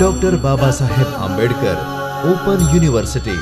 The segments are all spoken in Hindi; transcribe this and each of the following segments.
Doctor Baba Saheb Ambedkar open university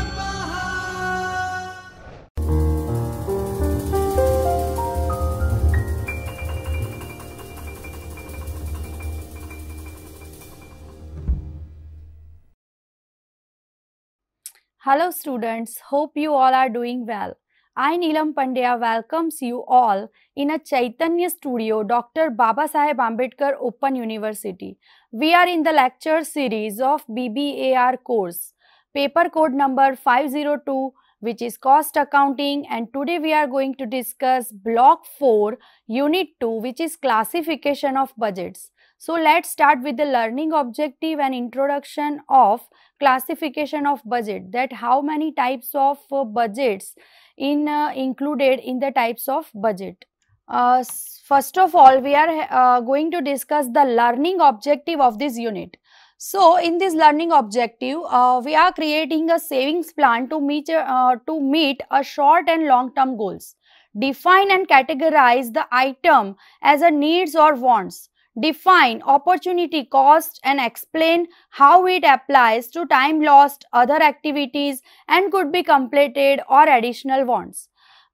Hello students, hope you all are doing well. I, Neelam Pandya, welcomes you all in a Chaitanya studio, Dr. Baba Saheb Ambedkar Open University. We are in the lecture series of BBAR course, paper code number 502, which is cost accounting. And today we are going to discuss block 4, unit 2, which is classification of budgets. So let's start with the learning objective and introduction of classification of budget that how many types of uh, budgets in uh, included in the types of budget. Uh, first of all, we are uh, going to discuss the learning objective of this unit. So, in this learning objective, uh, we are creating a savings plan to meet, uh, to meet a short and long term goals. Define and categorize the item as a needs or wants define opportunity cost and explain how it applies to time lost, other activities and could be completed or additional wants.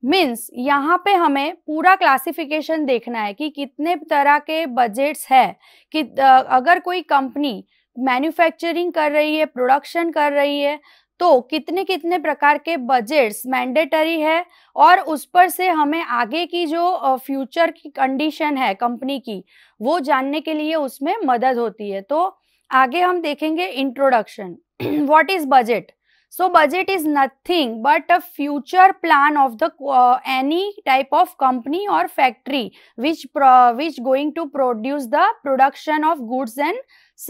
Means यहाँ पे हमें पूरा क्लासिफिकेशन देखना है कि कितने तरह के बजट्स है कि अगर कोई कंपनी मैन्युफैक्चरिंग कर रही है प्रोडक्शन कर रही है तो कितने कितने प्रकार के बजेट्स मैंडेटरी है और उस पर से हमें आगे की जो फ्यूचर की कंडीशन है कंपनी की वो जानने के लिए उसमें मदद होती है तो आगे हम देखेंगे introduction what is budget so budget is nothing but a future plan of the any type of company और factory which which going to produce the production of goods and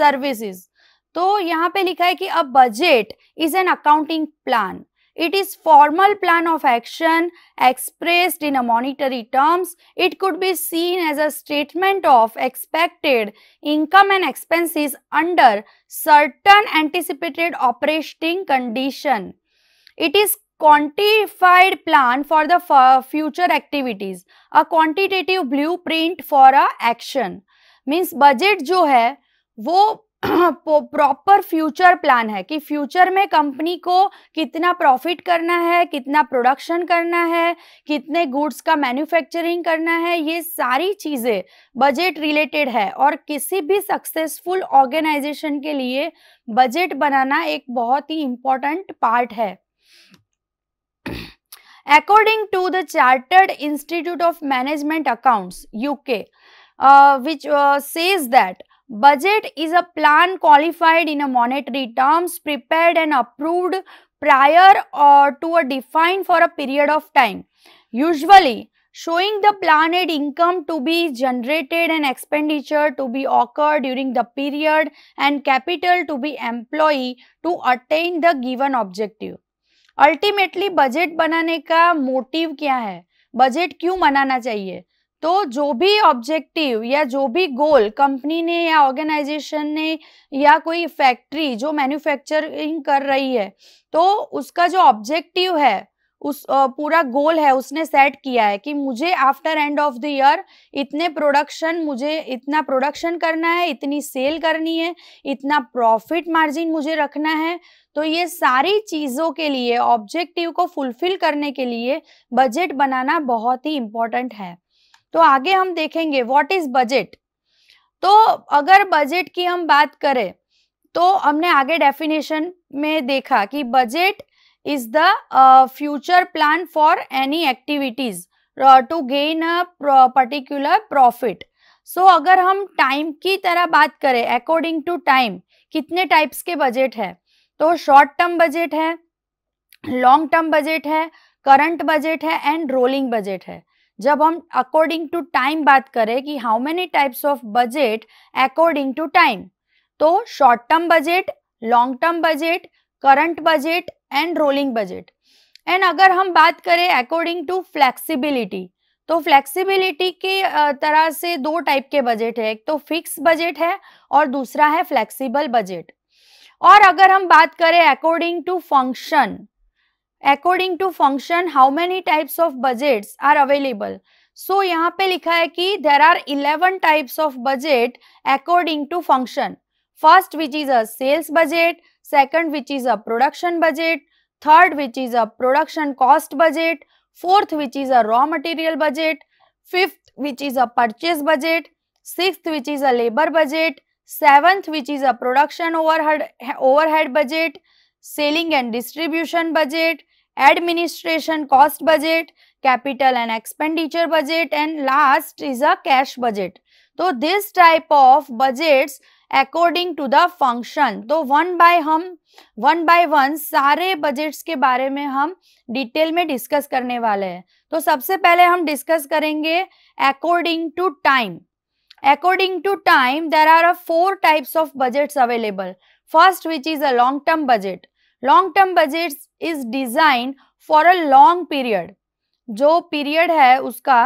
services तो यहाँ पे लिखा है कि अब budget is an accounting plan it is formal plan of action expressed in monetary terms it could be seen as a statement of expected income and expenses under certain anticipated operating condition it is quantified plan for the future activities a quantitative blueprint for a action means budget जो है वो प्रॉपर फ्यूचर प्लान है कि फ्यूचर में कंपनी को कितना प्रॉफिट करना है कितना प्रोडक्शन करना है कितने गुड्स का मैन्युफैक्चरिंग करना है ये सारी चीज़ें बजट रिलेटेड है और किसी भी सक्सेसफुल ऑर्गेनाइजेशन के लिए बजट बनाना एक बहुत ही इम्पॉर्टेंट पार्ट है according to the chartered institute of management accounts UK which says that Budget is a plan qualified in a monetary terms prepared and approved prior or to a defined for a period of time. Usually showing the planned income to be generated and expenditure to be occurred during the period and capital to be employed to attain the given objective. Ultimately budget बनाने का मोटिव क्या है बजट क्यों बनाना चाहिए तो जो भी ऑब्जेक्टिव या जो भी गोल कंपनी ने या ऑर्गेनाइजेशन ने या कोई फैक्ट्री जो मैन्युफैक्चरिंग कर रही है तो उसका जो ऑब्जेक्टिव है उस पूरा गोल है उसने सेट किया है कि मुझे after end of the year इतने प्रोडक्शन मुझे इतना प्रोडक्शन करना है इतनी सेल करनी है इतना प्रॉफिट मार्जिन मुझे रखना है तो ये सारी चीज़ों के लिए ऑब्जेक्टिव को फुलफिल करने के लिए बजट बनाना बहुत ही इम्पॉर्टेंट है तो आगे हम देखेंगे व्हाट इज बजट तो अगर बजट की हम बात करें तो हमने आगे डेफिनेशन में देखा कि budget is the future plan for any activities to gain a particular profit so अगर हम टाइम की तरह बात करें अकॉर्डिंग टू टाइम कितने टाइप्स के बजट तो है तो शॉर्ट टर्म बजट है लॉन्ग टर्म बजट है करंट बजट है एंड रोलिंग बजट है जब हम अकॉर्डिंग टू टाइम बात करें कि how many types of budget according to time तो short term budget long term budget current budget and rolling budget and अगर हम बात करें अकॉर्डिंग टू फ्लेक्सिबिलिटी तो फ्लेक्सिबिलिटी के तरह से दो टाइप के बजट है एक तो फिक्स बजट है और दूसरा है फ्लेक्सिबल बजट और अगर हम बात करें according to function according to function how many types of budgets are available so yahan pe likha hai there are 11 types of budget according to function first which is a sales budget second which is a production budget third which is a production cost budget fourth which is a raw material budget fifth which is a purchase budget sixth which is a labor budget seventh which is a production overhead overhead budget selling and distribution budget administration cost budget capital and expenditure budget and last is a cash budget तो this type of budgets according to the function तो वन बाय हम वन बाय वन सारे बजट्स के बारे में हम डिटेल में डिस्कस करने वाले हैं तो सबसे पहले हम डिस्कस करेंगे according to time according to time there are a four types of budgets available first which is a long term budget long term budget is design for a long period जो पीरियड है उसका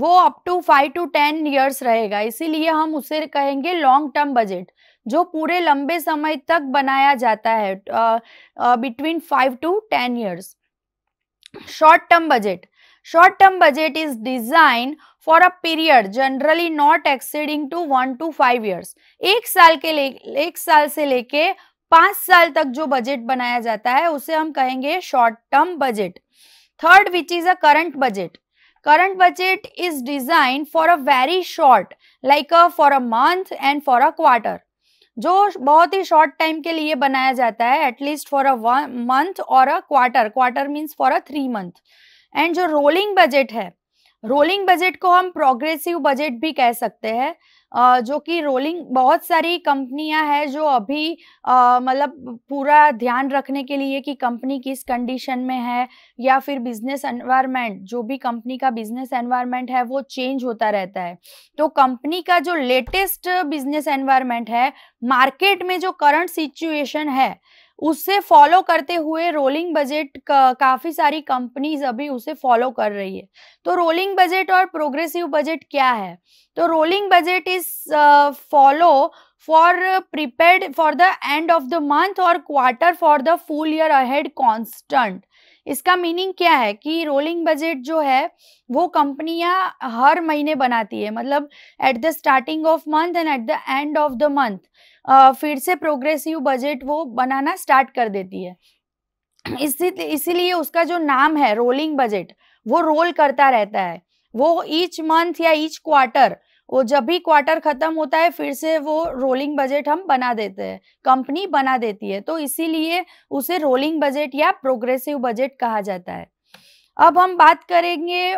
वो up to five to ten years रहेगा इसीलिए हम उसे कहेंगे लॉन्ग टर्म बजट जो पूरे लंबे समय तक बनाया जाता है between five to ten years short term budget short term budget is design for a period generally not exceeding to one to five years एक साल के ले एक साल से लेके पांच साल तक जो बजट बनाया जाता है उसे हम कहेंगे short term budget third which is a current budget current budget is design for a very short like a for a month and for a quarter जो बहुत ही शॉर्ट टाइम के लिए बनाया जाता है एटलीस्ट फॉर अ मंथ और a quarter quarter means for a three month and जो रोलिंग बजट है रोलिंग बजट को हम प्रोग्रेसिव बजट भी कह सकते हैं जो कि रोलिंग बहुत सारी कंपनियां हैं जो अभी मतलब पूरा ध्यान रखने के लिए कि कंपनी किस कंडीशन में है या फिर बिजनेस एनवायरनमेंट जो भी कंपनी का बिजनेस एनवायरनमेंट है वो चेंज होता रहता है तो कंपनी का जो लेटेस्ट बिजनेस एनवायरनमेंट है मार्केट में जो करंट सिचुएशन है उससे फॉलो करते हुए रोलिंग बजट का, काफी सारी कंपनीज अभी उसे फॉलो कर रही है तो रोलिंग बजट और प्रोग्रेसिव बजट क्या है तो rolling budget is follow for prepared for the end of the month और quarter for the full year ahead constant इसका मीनिंग क्या है कि रोलिंग बजट जो है वो कंपनियां हर महीने बनाती है मतलब at the starting of month and at the end of the month फिर से प्रोग्रेसिव बजट वो बनाना स्टार्ट कर देती है इसी इसीलिए उसका जो नाम है रोलिंग बजट वो रोल करता रहता है वो ईच मंथ या ईच क्वार्टर वो जब भी क्वार्टर खत्म होता है फिर से वो रोलिंग बजट हम बना देते हैं कंपनी बना देती है तो इसीलिए उसे रोलिंग बजट या प्रोग्रेसिव बजट कहा जाता है अब हम बात करेंगे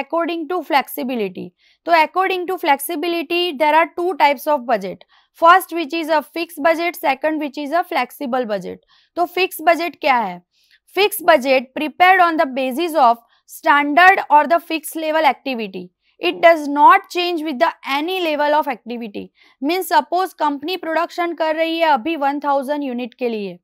अकॉर्डिंग टू फ्लेक्सिबिलिटी तो according to flexibility there are two types of budget first which is a fix budget second which is a flexible budget तो फिक्स बजट क्या है fix budget prepare on the basis of standard और the fix level activity it does not change with the any level of activity means suppose company production कर रही है अभी वन थाउजेंड यूनिट के लिए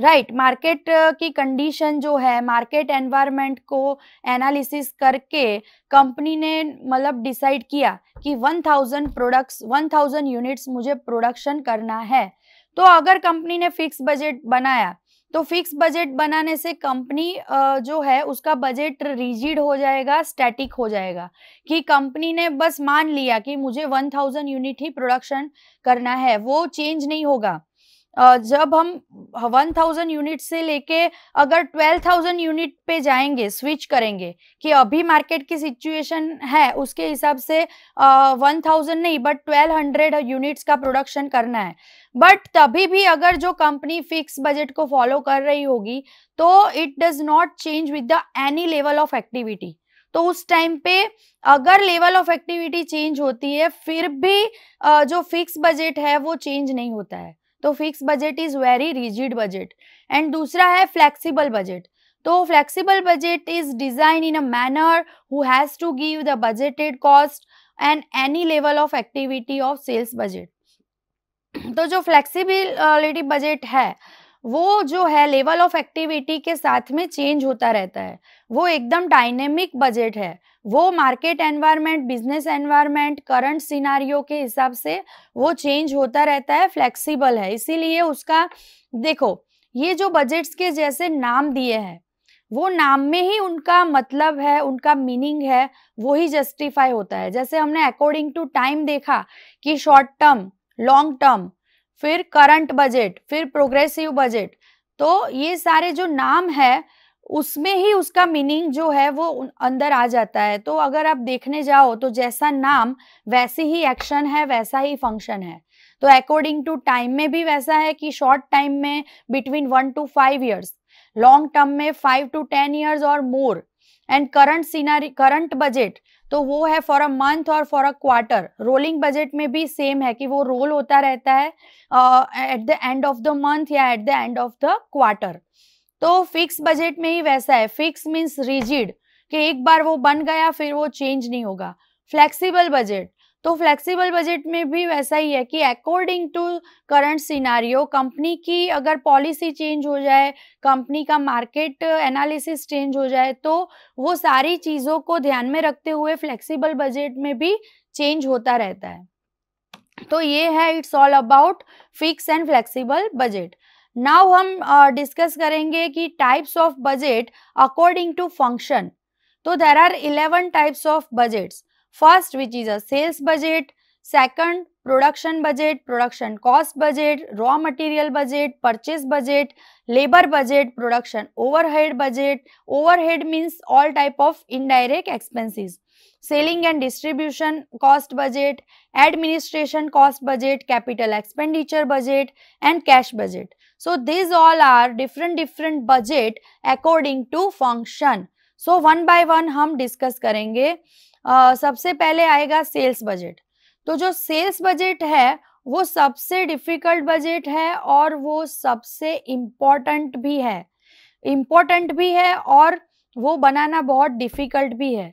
राइट right, मार्केट uh, की कंडीशन जो है मार्केट एनवायरनमेंट को एनालिसिस करके कंपनी ने मतलब डिसाइड किया कि 1000 प्रोडक्ट्स 1000 यूनिट्स मुझे प्रोडक्शन करना है तो अगर कंपनी ने फिक्स बजट बनाया तो फिक्स बजट बनाने से कंपनी uh, जो है उसका बजट रिजिड हो जाएगा स्टैटिक हो जाएगा कि कंपनी ने बस मान लिया कि मुझे 1000 यूनिट ही प्रोडक्शन करना है वो चेंज नहीं होगा जब हम वन थाउजेंड यूनिट से लेके अगर ट्वेल्व थाउजेंड यूनिट पे जाएंगे स्विच करेंगे कि अभी मार्केट की सिचुएशन है उसके हिसाब से वन थाउजेंड नहीं बट ट्वेल्व हंड्रेड यूनिट्स का प्रोडक्शन करना है बट तभी भी अगर जो कंपनी फिक्स बजट को फॉलो कर रही होगी तो it does not change with the any level of activity तो उस टाइम पे अगर लेवल ऑफ एक्टिविटी चेंज होती है फिर भी जो फिक्स बजट है वो चेंज नहीं होता है तो fix budget is very rigid budget and दूसरा है फ्लेक्सिबल बजट तो flexible budget is design in a manner who has to give the budgeted cost and any level of activity of sales budget तो जो फ्लेक्सिबिलिटी बजट है वो जो है लेवल ऑफ एक्टिविटी के साथ में चेंज होता रहता है वो एकदम डायनेमिक बजट है वो market environment business environment current सिनारियों के हिसाब से वो चेंज होता रहता है फ्लेक्सिबल है इसीलिए उसका देखो ये जो बजट्स के जैसे नाम दिए हैं वो नाम में ही उनका मतलब है उनका मीनिंग है वो ही जस्टिफाई होता है जैसे हमने अकॉर्डिंग टू टाइम देखा कि शॉर्ट टर्म लॉन्ग टर्म फिर करंट बजट फिर प्रोग्रेसिव बजट तो ये सारे जो नाम है उसमें ही उसका मीनिंग जो है वो अंदर आ जाता है तो अगर आप देखने जाओ तो जैसा नाम वैसे ही एक्शन है वैसा ही फंक्शन है तो अकॉर्डिंग टू टाइम में भी वैसा है कि शॉर्ट टाइम में between one to five years long term में फाइव टू टेन ईयर्स और more and current scenario current budget तो वो है फॉर अ मंथ और for a quarter rolling budget में भी सेम है कि वो रोल होता रहता है at the end of the month या at the end of the quarter तो फिक्स बजट में ही वैसा है फिक्स मीन्स रिजिड कि एक बार वो बन गया फिर वो चेंज नहीं होगा फ्लेक्सिबल बजट तो फ्लेक्सिबल बजट में भी वैसा ही है कि according to current scenario company की अगर पॉलिसी चेंज हो जाए कंपनी का मार्केट एनालिसिस चेंज हो जाए तो वो सारी चीज़ों को ध्यान में रखते हुए फ्लेक्सिबल बजट में भी चेंज होता रहता है तो ये है it's all about fix and flexible budget now हम डिस्कस uh, करेंगे कि types of budget according to function तो there are eleven types of budgets first which is a sales budget second production budget production cost budget raw material budget purchase budget labour budget production overhead budget overhead means all type of indirect expenses selling and distribution cost budget administration cost budget capital expenditure budget and cash budget so this all are different different budget according to function so one by one हम डिस्कस करेंगे uh, सबसे पहले आएगा सेल्स बजट तो जो सेल्स बजट है वो सबसे डिफिकल्ट बजट है और वो सबसे इम्पोर्टेंट भी है इम्पोर्टेंट भी है और वो बनाना बहुत डिफिकल्ट भी है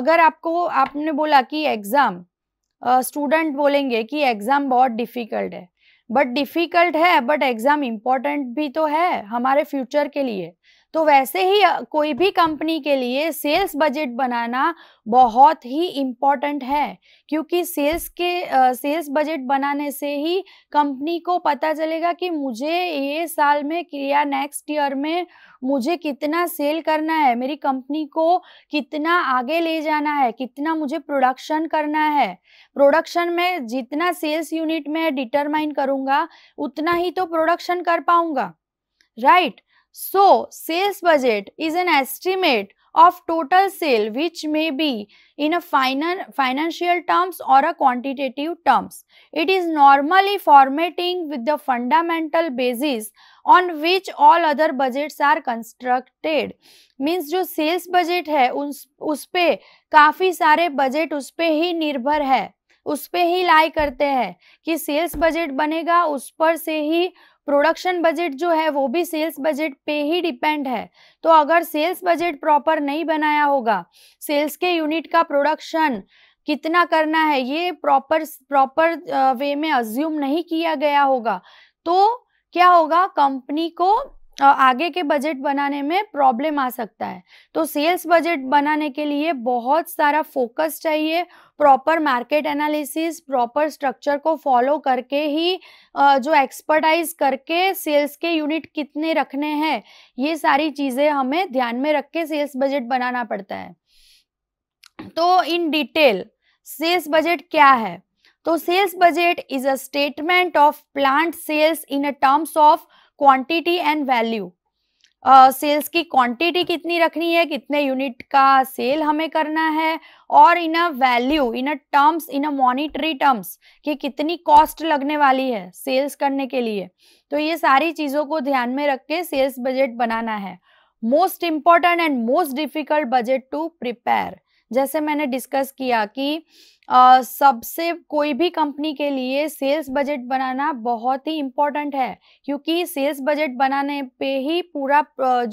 अगर आपको आपने बोला कि एग्ज़ाम स्टूडेंट बोलेंगे कि एग्ज़ाम बहुत डिफ़िकल्ट है बट डिफिकल्ट है बट एग्जाम इम्पोर्टेंट भी तो है हमारे फ्यूचर के लिए तो वैसे ही कोई भी कंपनी के लिए सेल्स बजट बनाना बहुत ही इम्पॉर्टेंट है क्योंकि सेल्स के सेल्स बजट बनाने से ही कंपनी को पता चलेगा कि मुझे ये साल में या नेक्स्ट ईयर में मुझे कितना सेल करना है मेरी कंपनी को कितना आगे ले जाना है कितना मुझे प्रोडक्शन करना है प्रोडक्शन में जितना सेल्स यूनिट में डिटरमाइन करूँगा उतना ही तो प्रोडक्शन कर पाऊँगा right So, sales budget is an estimate of total sale which may be in a finan financial terms or a quantitative terms. It is normally formatting with the fundamental basis on which all other budgets are constructed. Means जो sales budget है उस, उस पे काफ़ी सारे budget उस पे ही निर्भर है उस पे ही लाई करते हैं कि सेल्स बजट बनेगा उस पर से ही प्रोडक्शन बजट जो है वो भी सेल्स बजट पे ही डिपेंड है तो अगर सेल्स बजट प्रॉपर नहीं बनाया होगा सेल्स के यूनिट का प्रोडक्शन कितना करना है ये प्रॉपर प्रॉपर वे में अज्यूम नहीं किया गया होगा तो क्या होगा कंपनी को आगे के बजट बनाने में प्रॉब्लम आ सकता है तो सेल्स बजट बनाने के लिए बहुत सारा फोकस चाहिए proper market analysis proper structure को फॉलो करके ही जो एक्सपर्टाइज करके सेल्स के यूनिट कितने रखने हैं ये सारी चीज़ें हमें ध्यान में रख के सेल्स बजट बनाना पड़ता है तो इन डिटेल सेल्स बजट क्या है तो sales budget is a statement of plant sales in uh terms of quantity and value sales की क्वांटिटी कितनी रखनी है कितने यूनिट का सेल हमें करना है और in uh value in uh terms in a monetary terms कि कितनी कॉस्ट लगने वाली है सेल्स करने के लिए तो ये सारी चीज़ों को ध्यान में रख के सेल्स बजट बनाना है most important and most difficult budget to prepare जैसे मैंने डिस्कस किया कि आ, सबसे कोई भी कंपनी के लिए सेल्स बजट बनाना बहुत ही इम्पोर्टेंट है क्योंकि सेल्स बजट बनाने पे ही पूरा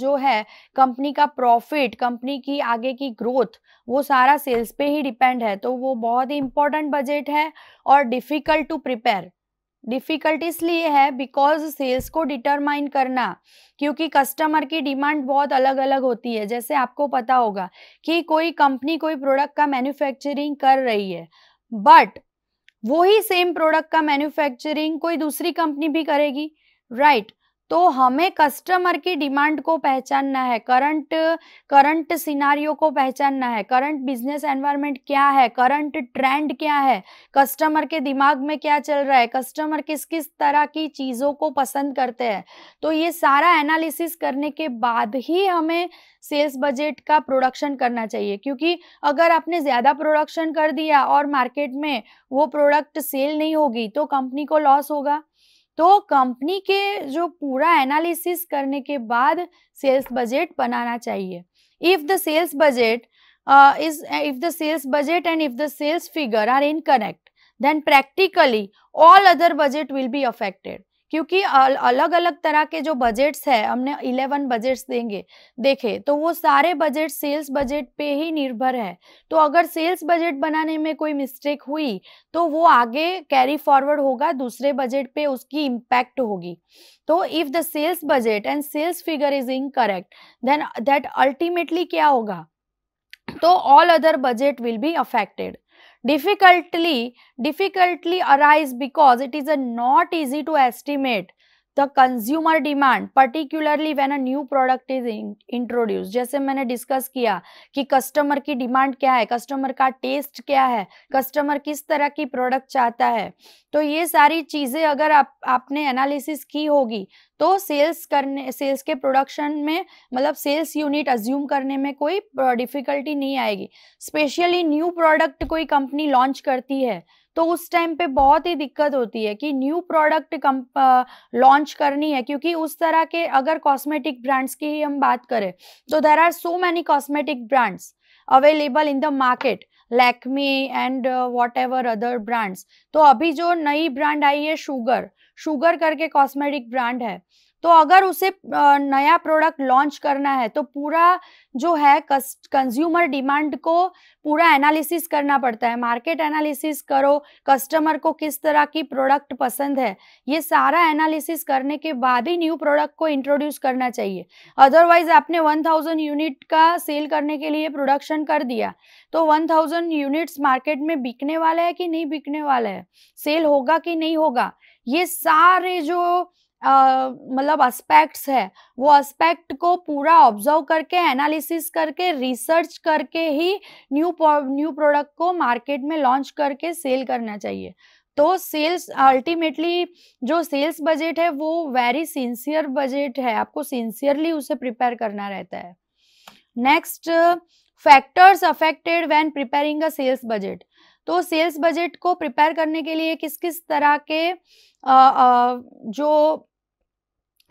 जो है कंपनी का प्रॉफिट कंपनी की आगे की ग्रोथ वो सारा सेल्स पे ही डिपेंड है तो वो बहुत ही इम्पोर्टेंट बजट है और डिफ़िकल्ट टू प्रिपेयर डिफिकल्ट इसलिए है बिकॉज सेल्स को डिटरमाइन करना क्योंकि कस्टमर की डिमांड बहुत अलग अलग होती है जैसे आपको पता होगा कि कोई कंपनी कोई प्रोडक्ट का मैन्युफैक्चरिंग कर रही है बट वो ही सेम प्रोडक्ट का मैन्युफैक्चरिंग कोई दूसरी कंपनी भी करेगी राइट right. तो हमें कस्टमर की डिमांड को पहचानना है करंट करंट सिनारियो को पहचानना है करंट बिजनेस एनवायरनमेंट क्या है करंट ट्रेंड क्या है कस्टमर के दिमाग में क्या चल रहा है कस्टमर किस किस तरह की चीज़ों को पसंद करते हैं तो ये सारा एनालिसिस करने के बाद ही हमें सेल्स बजट का प्रोडक्शन करना चाहिए क्योंकि अगर आपने ज़्यादा प्रोडक्शन कर दिया और मार्केट में वो प्रोडक्ट सेल नहीं होगी तो कंपनी को लॉस होगा तो कंपनी के जो पूरा एनालिसिस करने के बाद सेल्स बजट बनाना चाहिए if the sales budget is if the sales budget and if the sales figure are incorrect then practically all other budget will be affected क्योंकि अलग अलग तरह के जो बजट्स है हमने इलेवन बजट्स देंगे देखे तो वो सारे बजट सेल्स बजट पे ही निर्भर है तो अगर सेल्स बजट बनाने में कोई मिस्टेक हुई तो वो आगे कैरी फॉरवर्ड होगा दूसरे बजट पे उसकी इम्पैक्ट होगी तो if the sales budget and sales figure is incorrect then that ultimately क्या होगा तो all other budget will be affected difficultly difficultly arise because it is not easy to estimate the consumer demand particularly when a new product is introduce जैसे मैंने डिस्कस किया कि कस्टमर की डिमांड क्या है कस्टमर का टेस्ट क्या है कस्टमर किस तरह की प्रोडक्ट चाहता है तो ये सारी चीज़ें अगर आप आपने एनालिसिस की होगी तो सेल्स करने सेल्स के प्रोडक्शन में मतलब सेल्स यूनिट अज्यूम करने में कोई डिफिकल्टी नहीं आएगी स्पेशली न्यू प्रोडक्ट कोई कंपनी लॉन्च करती है तो उस टाइम पे बहुत ही दिक्कत होती है कि न्यू प्रोडक्ट कम लॉन्च करनी है क्योंकि उस तरह के अगर कॉस्मेटिक ब्रांड्स की हम बात करें तो there are so many cosmetic brands available in the market Lakme and whatever other brands तो अभी जो नई ब्रांड आई है शुगर शुगर करके कॉस्मेटिक ब्रांड है तो अगर उसे नया प्रोडक्ट लॉन्च करना है तो पूरा जो है कंज्यूमर डिमांड को पूरा एनालिसिस करना पड़ता है मार्केट एनालिसिस करो कस्टमर को किस तरह की प्रोडक्ट पसंद है ये सारा एनालिसिस करने के बाद ही न्यू प्रोडक्ट को इंट्रोड्यूस करना चाहिए अदरवाइज आपने 1000 यूनिट का सेल करने के लिए प्रोडक्शन कर दिया तो 1000 यूनिट्स मार्केट में बिकने वाला है कि नहीं बिकने वाला है सेल होगा कि नहीं होगा ये सारे जो मतलब अस्पेक्ट्स है वो अस्पेक्ट को पूरा ऑब्जर्व करके एनालिसिस करके रिसर्च करके ही न्यू न्यू प्रोडक्ट को मार्केट में लॉन्च करके सेल करना चाहिए तो सेल्स अल्टीमेटली जो सेल्स बजट है वो वेरी सिंसियर बजट है आपको सिंसियरली उसे प्रिपेयर करना रहता है next factors affected when preparing a sales budget तो सेल्स बजट को प्रिपेयर करने के लिए किस किस तरह के आ, आ, जो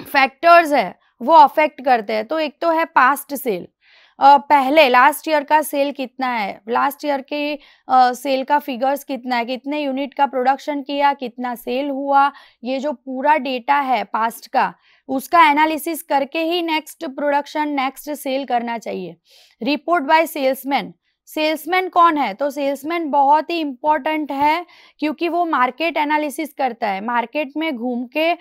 फैक्टर्स है वो अफेक्ट करते हैं तो एक तो है पास्ट सेल पहले लास्ट ईयर का सेल कितना है लास्ट ईयर के सेल का फिगर्स कितना है कितने यूनिट का प्रोडक्शन किया कितना सेल हुआ ये जो पूरा डेटा है पास्ट का उसका एनालिसिस करके ही नेक्स्ट प्रोडक्शन नेक्स्ट सेल करना चाहिए रिपोर्ट बाय सेल्समैन सेल्समैन कौन है तो सेल्समैन बहुत ही इम्पोर्टेंट है क्योंकि वो मार्केट एनालिसिस करता है मार्केट में घूम के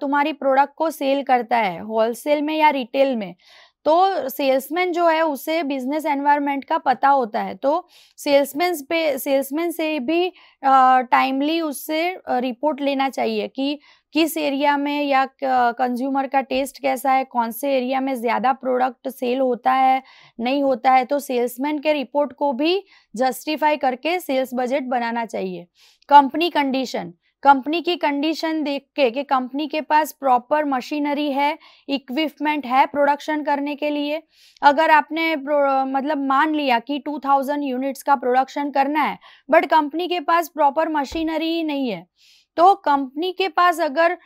तुम्हारी प्रोडक्ट को सेल करता है होलसेल में या रिटेल में तो सेल्समैन जो है उसे बिजनेस एनवायरनमेंट का पता होता है तो सेल्समैन पे सेल्समैन से भी टाइमली उससे रिपोर्ट लेना चाहिए कि किस एरिया में या कंज्यूमर का टेस्ट कैसा है कौन से एरिया में ज़्यादा प्रोडक्ट सेल होता है नहीं होता है तो सेल्समैन के रिपोर्ट को भी जस्टिफाई करके सेल्स बजट बनाना चाहिए कंपनी कंडीशन कंपनी की कंडीशन देख के कि कंपनी के पास प्रॉपर मशीनरी है इक्विपमेंट है प्रोडक्शन करने के लिए अगर आपने मतलब मान लिया कि 2000 यूनिट्स का प्रोडक्शन करना है बट कंपनी के पास प्रॉपर मशीनरी ही नहीं है तो कंपनी के पास अगर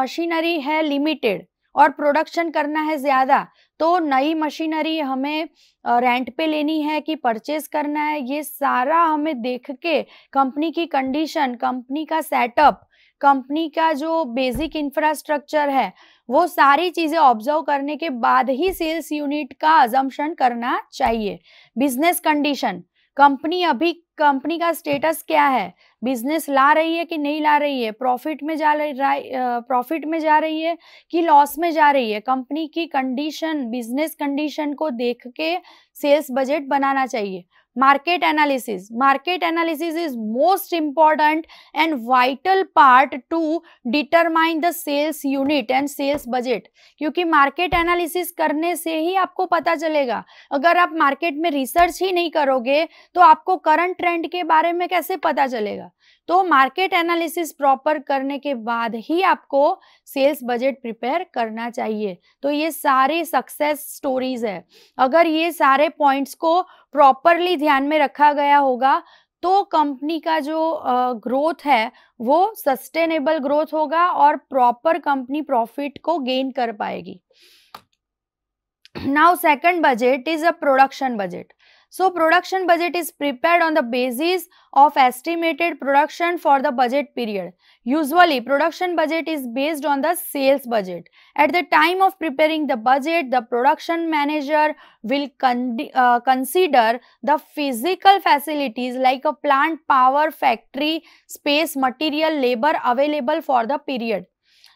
मशीनरी है लिमिटेड और प्रोडक्शन करना है ज़्यादा तो नई मशीनरी हमें रेंट पे लेनी है कि परचेज करना है ये सारा हमें देख के कंपनी की कंडीशन कंपनी का सेटअप कंपनी का जो बेसिक इंफ्रास्ट्रक्चर है वो सारी चीज़ें ऑब्जर्व करने के बाद ही सेल्स यूनिट का अजम्पन करना चाहिए बिजनेस कंडीशन कंपनी अभी कंपनी का स्टेटस क्या है बिजनेस ला रही है कि नहीं ला रही है प्रॉफिट में जा रही प्रॉफिट में जा रही है कि लॉस में जा रही है कंपनी की कंडीशन बिजनेस कंडीशन को देख के सेल्स बजट बनाना चाहिए market analysis market analysis is most important and vital part to determine the sales unit and sales budget क्योंकि मार्केट एनालिसिस करने से ही आपको पता चलेगा अगर आप मार्केट में रिसर्च ही नहीं करोगे तो आपको करंट ट्रेंड के बारे में कैसे पता चलेगा तो मार्केट एनालिसिस प्रॉपर करने के बाद ही आपको सेल्स बजट प्रिपेयर करना चाहिए तो ये सारे सक्सेस स्टोरीज है अगर ये सारे पॉइंट्स को प्रॉपरली ध्यान में रखा गया होगा तो कंपनी का जो ग्रोथ है वो सस्टेनेबल ग्रोथ होगा और प्रॉपर कंपनी प्रॉफिट को गेन कर पाएगी now second budget is a production budget So production budget is prepared on the basis of estimated production for the budget period. Usually production budget is based on the sales budget. At the time of preparing the budget, the production manager will con uh, consider the physical facilities like a plant, power, factory, space, material, labor available for the period.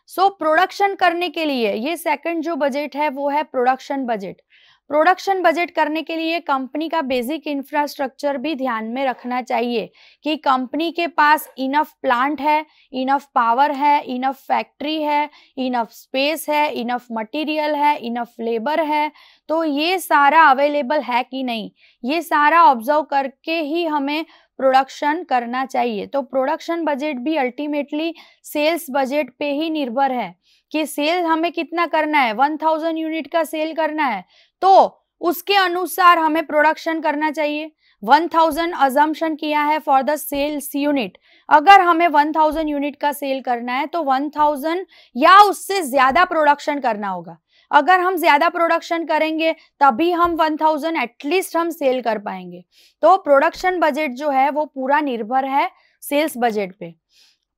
So so, production करने के लिए ये सेकंड जो बजट है वो है प्रोडक्शन बजट प्रोडक्शन बजट करने के लिए कंपनी का बेसिक इंफ्रास्ट्रक्चर भी ध्यान में रखना चाहिए कि कंपनी के पास इनफ प्लांट है इनफ पावर है इनफ फैक्ट्री है इनफ स्पेस है इनफ मटेरियल है इनफ लेबर है तो ये सारा अवेलेबल है कि नहीं ये सारा ऑब्जर्व करके ही हमें प्रोडक्शन करना चाहिए तो प्रोडक्शन बजट भी अल्टीमेटली सेल्स बजट पे ही निर्भर है कि सेल हमें कितना करना है वन थाउजेंड यूनिट का सेल करना है तो उसके अनुसार हमें प्रोडक्शन करना चाहिए 1000 थाउजेंड अजम्पन किया है फॉर द सेल्स यूनिट अगर हमें 1000 यूनिट का सेल करना है तो 1000 या उससे ज्यादा प्रोडक्शन करना होगा अगर हम ज्यादा प्रोडक्शन करेंगे तभी हम 1000 एटलीस्ट हम सेल कर पाएंगे तो प्रोडक्शन बजट जो है वो पूरा निर्भर है सेल्स बजट पे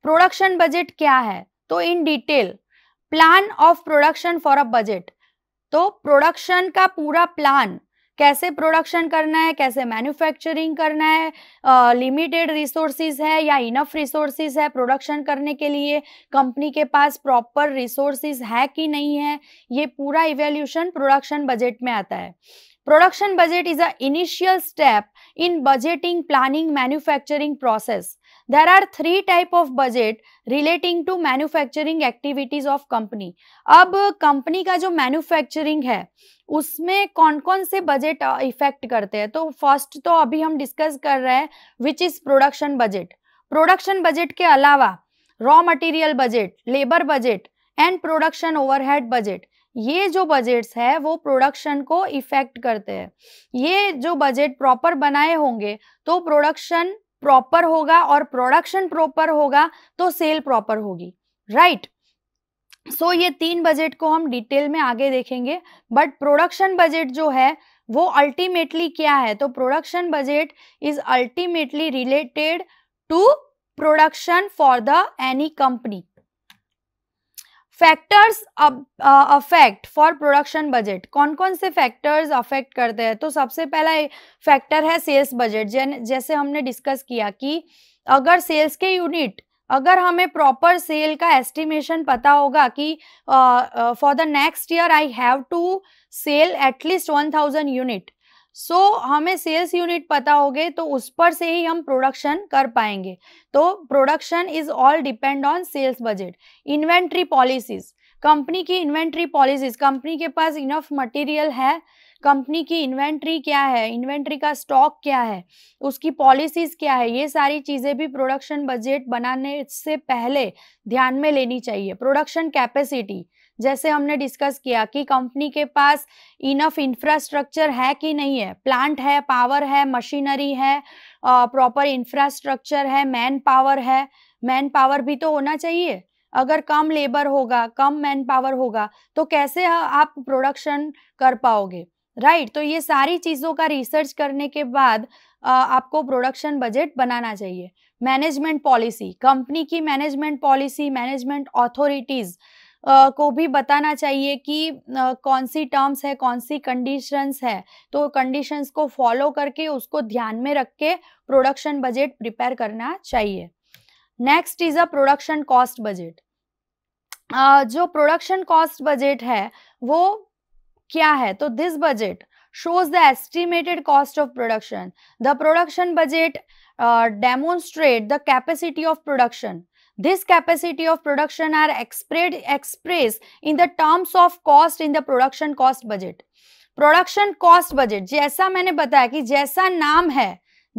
प्रोडक्शन बजट क्या है तो in detail plan of production for a budget तो प्रोडक्शन का पूरा प्लान कैसे प्रोडक्शन करना है कैसे मैन्युफैक्चरिंग करना है लिमिटेड uh, है या इनफ रिसोर्सिस है प्रोडक्शन करने के लिए कंपनी के पास प्रॉपर रिसोर्सिस है कि नहीं है ये पूरा इवेल्यूशन प्रोडक्शन बजट में आता है production budget is a initial step in budgeting planning manufacturing process there are three type of budget relating to manufacturing activities of company अब company का जो manufacturing है उसमें कौन कौन से budget effect करते हैं तो first तो अभी हम discuss कर रहे हैं which is production budget production budget के अलावा raw material budget labor budget and production overhead budget ये जो बजट्स है वो प्रोडक्शन को इफेक्ट करते हैं ये जो बजट प्रॉपर बनाए होंगे तो प्रोडक्शन प्रॉपर होगा और प्रोडक्शन प्रॉपर होगा तो सेल प्रॉपर होगी राइट right? सो so, ये तीन बजट को हम डिटेल में आगे देखेंगे बट प्रोडक्शन बजट जो है वो अल्टीमेटली क्या है तो production budget is ultimately related to production for the any company factors affect for production budget कौन कौन से फैक्टर्स अफेक्ट करते हैं तो सबसे पहला फैक्टर है सेल्स बजट जैसे हमने डिस्कस किया कि अगर सेल्स के यूनिट अगर हमें प्रॉपर सेल का एस्टिमेशन पता होगा कि for the next year I have to sell at least one thousand unit so so, हमें सेल्स यूनिट पता हो गए तो उस पर से ही हम प्रोडक्शन कर पाएंगे तो production is all depend on sales budget inventory policies company की इन्वेंट्री पॉलिसीज कंपनी के पास इनफ मटेरियल है कंपनी की इन्वेंट्री क्या है इन्वेंट्री का स्टॉक क्या है उसकी पॉलिसीज क्या है ये सारी चीज़ें भी प्रोडक्शन बजट बनाने से पहले ध्यान में लेनी चाहिए प्रोडक्शन कैपेसिटी जैसे हमने डिस्कस किया कि कंपनी के पास इनफ इंफ्रास्ट्रक्चर है कि नहीं है प्लांट है पावर है मशीनरी है प्रॉपर इंफ्रास्ट्रक्चर है मैन पावर है मैन पावर भी तो होना चाहिए अगर कम लेबर होगा कम मैन पावर होगा तो कैसे आप प्रोडक्शन कर पाओगे राइट right, तो ये सारी चीज़ों का रिसर्च करने के बाद आपको प्रोडक्शन बजट बनाना चाहिए मैनेजमेंट पॉलिसी कंपनी की मैनेजमेंट पॉलिसी मैनेजमेंट अथॉरिटीज़ को भी बताना चाहिए कि कौन सी टर्म्स है कौन सी कंडीशंस है तो कंडीशंस को फॉलो करके उसको ध्यान में रख के प्रोडक्शन बजट प्रिपेयर करना चाहिए next is a production cost budget जो प्रोडक्शन कॉस्ट बजट है वो क्या है तो this budget shows the estimated cost of production the production budget demonstrate the capacity of production This capacity of production are expressed in the terms of cost in the production cost budget. Production cost budget जैसा मैंने बताया कि जैसा नाम है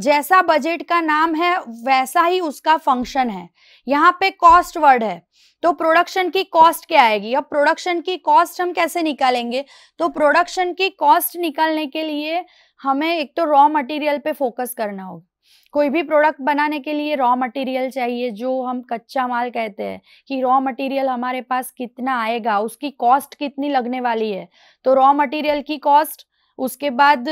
जैसा बजट का नाम है वैसा ही उसका फंक्शन है यहाँ पे कॉस्ट वर्ड है तो प्रोडक्शन की कॉस्ट क्या आएगी अब प्रोडक्शन की कॉस्ट हम कैसे निकालेंगे तो प्रोडक्शन की कॉस्ट निकालने के लिए हमें एक तो रॉ मटेरियल पे फोकस करना होगा कोई भी प्रोडक्ट बनाने के लिए रॉ मटेरियल चाहिए जो हम कच्चा माल कहते हैं कि रॉ मटेरियल हमारे पास कितना आएगा उसकी कॉस्ट कितनी लगने वाली है तो रॉ मटेरियल की कॉस्ट उसके बाद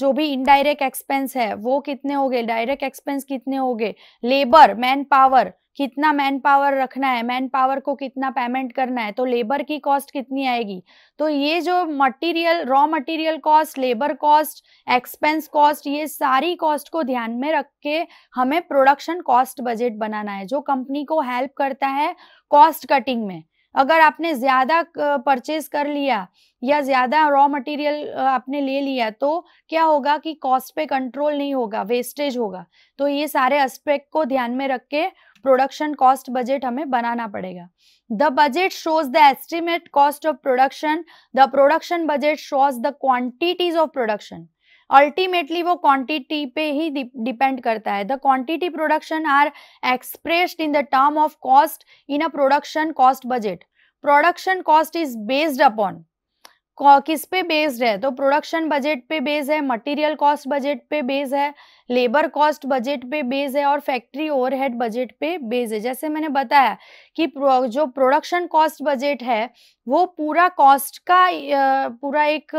जो भी इनडायरेक्ट एक्सपेंस है वो कितने हो गए डायरेक्ट एक्सपेंस कितने हो गए लेबर मैन पावर कितना मैन पावर रखना है मैन पावर को कितना पेमेंट करना है तो लेबर की कॉस्ट कितनी आएगी तो ये जो material raw material cost labour cost expense cost ये सारी कॉस्ट को ध्यान में रख के हमें प्रोडक्शन कॉस्ट बजट बनाना है जो कंपनी को हेल्प करता है कॉस्ट कटिंग में अगर आपने ज़्यादा परचेज कर लिया या ज़्यादा रॉ मटेरियल आपने ले लिया तो क्या होगा कि कॉस्ट पे कंट्रोल नहीं होगा वेस्टेज होगा तो ये सारे एस्पेक्ट को ध्यान में रख के प्रोडक्शन कॉस्ट बजट हमें बनाना पड़ेगा the budget shows the estimate cost of production the production budget shows the quantities of production ultimately वो क्वांटिटी पे ही डिपेंड करता है the quantity production are expressed in the term of cost in a production cost budget production cost is based upon किस पे बेस्ड है तो प्रोडक्शन बजट पे बेस्ड है मटेरियल कॉस्ट बजट पे बेस्ड है लेबर कॉस्ट बजट पे बेस है और फैक्ट्री ओवरहेड बजट पे बेस है जैसे मैंने बताया कि जो प्रोडक्शन कॉस्ट बजट है वो पूरा कॉस्ट का पूरा एक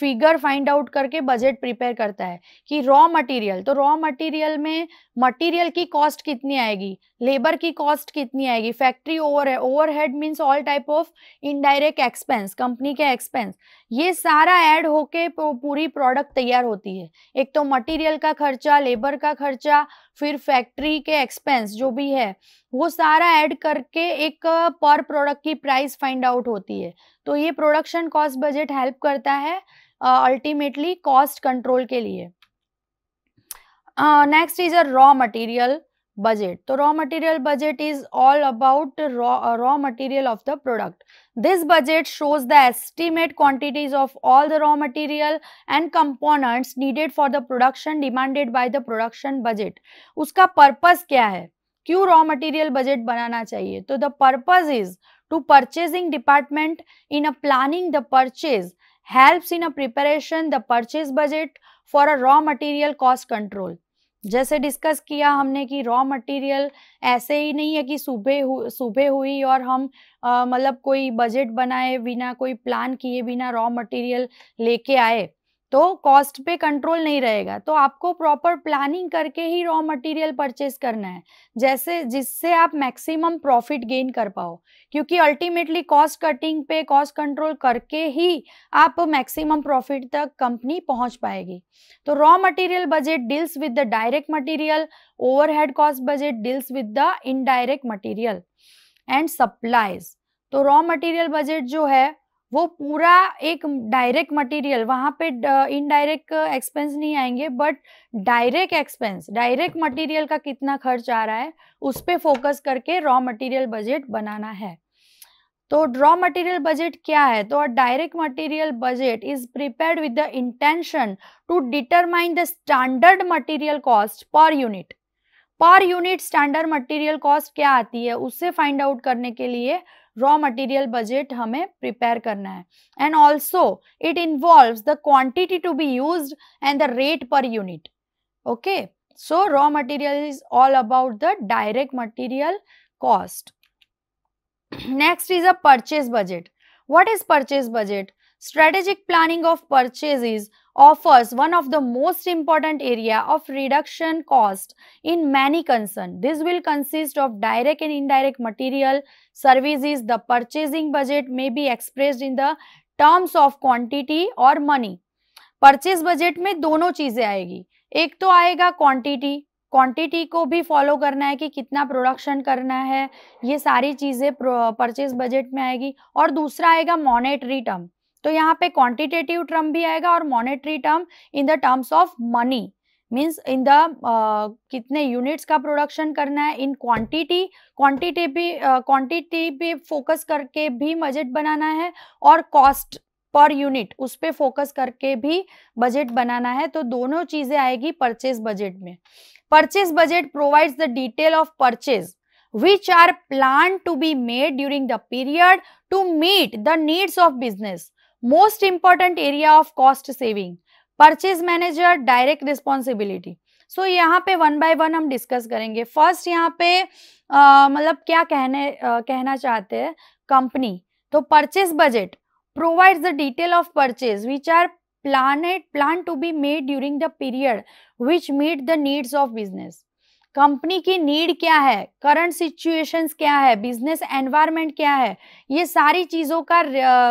फिगर फाइंड आउट करके बजट प्रिपेयर करता है कि रॉ मटेरियल तो रॉ मटेरियल में मटेरियल की कॉस्ट कितनी आएगी लेबर की कॉस्ट कितनी आएगी फैक्ट्री ओवर है overhead means all type of indirect expense company के एक्सपेंस ये सारा ऐड होके पूरी प्रोडक्ट तैयार होती है एक तो मटेरियल का खर्च खर्चा लेबर का खर्चा फिर फैक्ट्री के एक्सपेंस जो भी है वो सारा ऐड करके एक पर प्रोडक्ट की प्राइस फाइंड आउट होती है तो ये प्रोडक्शन कॉस्ट बजट हेल्प करता है अल्टीमेटली कॉस्ट कंट्रोल के लिए next is a raw material budget तो raw material budget is all about raw material of the product this budget shows the estimate quantities of all the raw material and components needed for the production demanded by the production budget उसका पर्पज क्या है क्यों रॉ मटेरियल बजट बनाना चाहिए तो the purpose is to purchasing department in a planning the purchase help in a preparation the purchase budget for a raw material cost control जैसे डिस्कस किया हमने कि रॉ मटेरियल ऐसे ही नहीं है कि सुबह हु, सुबह हुई और हम मतलब कोई बजट बनाए बिना कोई प्लान किए बिना रॉ मटेरियल लेके आए तो कॉस्ट पे कंट्रोल नहीं रहेगा तो आपको प्रॉपर प्लानिंग करके ही रॉ मटेरियल परचेस करना है जैसे जिससे आप मैक्सिमम प्रॉफिट गेन कर पाओ क्योंकि अल्टीमेटली कॉस्ट कटिंग पे कॉस्ट कंट्रोल करके ही आप मैक्सिमम प्रॉफिट तक कंपनी पहुंच पाएगी तो raw material budget deals with the direct material over cost budget deals with the indirect material and supplies तो रॉ मटेरियल बजट जो है वो पूरा एक डायरेक्ट मटेरियल वहां पे इनडायरेक्ट एक्सपेंस नहीं आएंगे but direct expense direct material का कितना खर्च आ रहा है उस पर फोकस करके रॉ मटेरियल बजट बनाना है तो रॉ मटेरियल बजट क्या है तो direct material budget is prepared with the intention to determine the standard material cost per unit per unit standard material cost क्या आती है उससे फाइंड आउट करने के लिए रॉ मटेरियल बजट हमें प्रिपेयर करना है and also it involve the quantity to be use and the rate per unit okay so raw material is all about the direct material next is a purchase budget what is purchase purchase strategic planning of purchase is offers one of the most important area of reduction cost in many concern. This will consist of direct and indirect material services. The purchasing budget may be expressed in the terms of quantity or money. Purchase budget में दोनों चीजें आएगी एक तो आएगा क्वांटिटी क्वांटिटी को भी फॉलो करना है कि कितना प्रोडक्शन करना है ये सारी चीज़ें परचेज बजट में आएगी और दूसरा आएगा मॉनेटरी टर्म तो यहाँ पे क्वांटिटेटिव टर्म भी आएगा और monetary term in the terms of money means in the कितने यूनिट्स का प्रोडक्शन करना है इन क्वांटिटी क्वांटिटी भी क्वांटिटी पे फोकस करके भी बजट बनाना है और कॉस्ट पर यूनिट उस पर फोकस करके भी बजट बनाना है तो दोनों चीजें आएगी परचेज बजट में purchase budget provides the detail of purchase which are plan to be made during the period to meet the needs of business most important area of cost saving purchase manager direct responsibility so यहाँ पे वन बाय वन हम डिस्कस करेंगे फर्स्ट यहाँ पे मतलब क्या कहने आ, कहना चाहते हैं कंपनी तो purchase budget provides the detail of purchase which are plan plan to be made during the period which meet the needs of business company की नीड क्या है करंट सिचुएशंस क्या है बिजनेस एनवायरनमेंट क्या है ये सारी चीज़ों का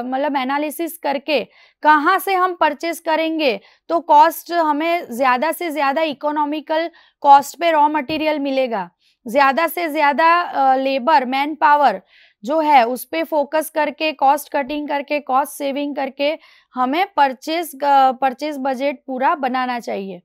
मतलब एनालिसिस करके कहाँ से हम परचेस करेंगे तो कॉस्ट हमें ज़्यादा से ज़्यादा इकोनॉमिकल कॉस्ट पे रॉ मटेरियल मिलेगा ज़्यादा से ज़्यादा लेबर मैन पावर जो है उस पर फोकस करके कॉस्ट कटिंग करके कॉस्ट सेविंग करके हमें परचेस परचेस बजट पूरा बनाना चाहिए